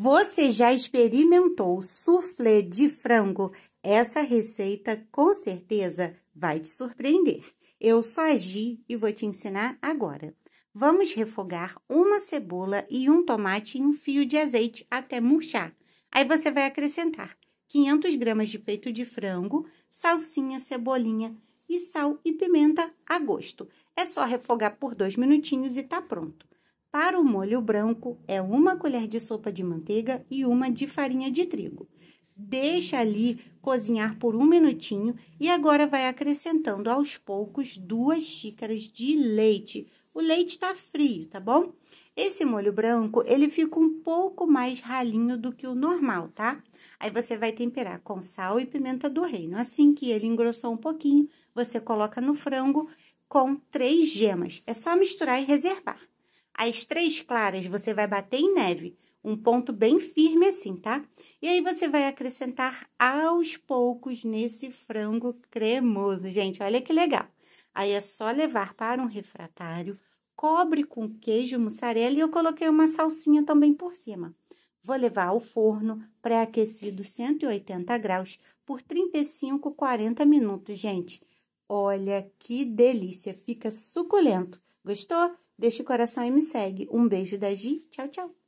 Você já experimentou soufflé de frango? Essa receita com certeza vai te surpreender. Eu sou a Gi e vou te ensinar agora. Vamos refogar uma cebola e um tomate em um fio de azeite até murchar. Aí você vai acrescentar 500 gramas de peito de frango, salsinha, cebolinha e sal e pimenta a gosto. É só refogar por dois minutinhos e tá pronto. Para o molho branco, é uma colher de sopa de manteiga e uma de farinha de trigo. Deixa ali cozinhar por um minutinho e agora vai acrescentando aos poucos duas xícaras de leite. O leite está frio, tá bom? Esse molho branco, ele fica um pouco mais ralinho do que o normal, tá? Aí você vai temperar com sal e pimenta do reino. Assim que ele engrossou um pouquinho, você coloca no frango com três gemas. É só misturar e reservar. As três claras você vai bater em neve, um ponto bem firme assim, tá? E aí você vai acrescentar aos poucos nesse frango cremoso, gente. Olha que legal. Aí é só levar para um refratário, cobre com queijo mussarela e eu coloquei uma salsinha também por cima. Vou levar ao forno pré-aquecido 180 graus por 35, 40 minutos, gente. Olha que delícia, fica suculento. Gostou? Deixe o coração e me segue. Um beijo da Gi. Tchau, tchau.